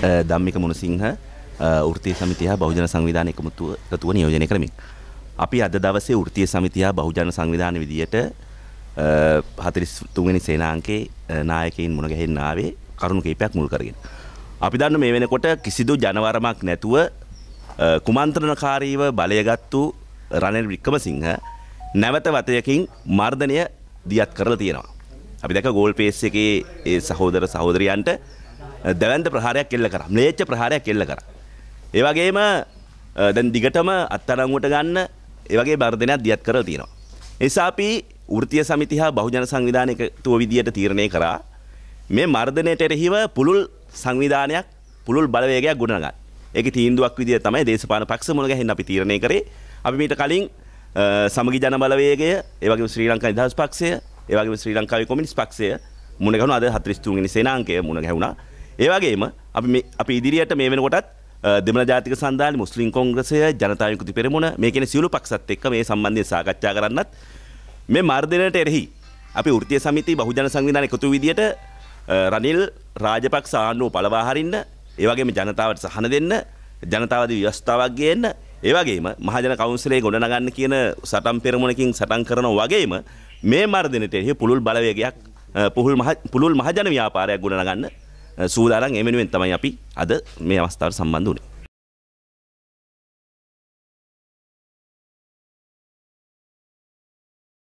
ධම්මික මුණසිංහ ෘතිය සමිතිය බහුජන සංවිධාන එකමුතුව නියෝජනය කරමින්. අපි අද දවසේ ෘතිය සමිතිය බහුජන සංවිධාන විදියට හතරිස් තුන්වෙනි සේනාංකේ නායකයින් මුණ ගැහෙන්න ආවේ කරුණු කීපයක් මුල් කරගෙන. අපි දන්න මේ වෙනකොට කිසිදු ජනවරමක් නැතුව කුමන්ත්‍රණකාරීව බලයගත්තු රනිල් වික්‍රමසිංහ නැවත වතයකින් මර්ධනය දියත් කරලා තියෙනවා. අපි දැක ගෝල් පේස් එකේ ඒ සහෝදර සහෝදරියන්ට දැවන්ත ප්‍රහාරයක් එල්ල කරා. ම්ලේච්ඡ ප්‍රහාරයක් එල්ල කරා. ඒ වගේම දැන් දිගටම අත්අඩංගුවට ගන්න ඒ වගේ වර්ධනයක් දියත් කරලා තියෙනවා. ඒ නිසා අපි වෘත්තීය සමිති හා බහුජන සංවිධාන එකතුව විදියට තීරණය කරා මේ මර්ධනයට එරෙහිව පුළුල් සංවිධානයක් පුළුල් බලවේගයක් ගොඩනගන්න. ඒකේ තීන්දුවක් විදියට තමයි දේශපාලන පක්ෂ මුණ ගැහෙන්න අපි තීරණය කරේ. අපි මීට කලින් සමගි ජන බලවේගය, ඒ වගේම ශ්‍රී ලංකා නිදහස් පක්ෂය, ඒ වගේම ශ්‍රී ලංකාවේ කොමියුනිස්ට් පක්ෂය මුණ ගැහුණා. අද 43 වෙනි සේනාංකය මුණ ගැහුණා. ඒවගේම අපි අපි ඉදිරියට මේ වෙනකොටත් දෙමළ ජාතික සන්ධාන මුස්ලිම් කොංග්‍රසය ජනතා විමුක්ති පෙරමුණ මේ කියන සියලු පක්ෂත් එක්ක මේ සම්බන්ධයෙන් සාකච්ඡා කරන්නත් මේ මර්ධනයට එරෙහි අපි වෘත්තීය සමිති බහුජන සංවිධාන එකතු විදියට රනිල් රාජපක්ෂ ආණ්ඩුව පළවා හරින්න ඒ වගේම ජනතාවට සහන දෙන්න ජනතාවාදී ව්‍යවස්ථාවක් ගේන්න ඒවගේම මහජන කවුන්සලේ ගොඩනගන්න කියන සටම් පෙරමුණකින් සටන් කරනවා වගේම මේ මර්ධනයට එහි පුළුල් බලවේගයක් පුහුල් මහජන ව්‍යාපාරයක් ගොඩනගන්න සූදානම් එමෙනුවෙන් තමයි අපි අද මේ අවස්ථාවට සම්බන්ධ වුණේ.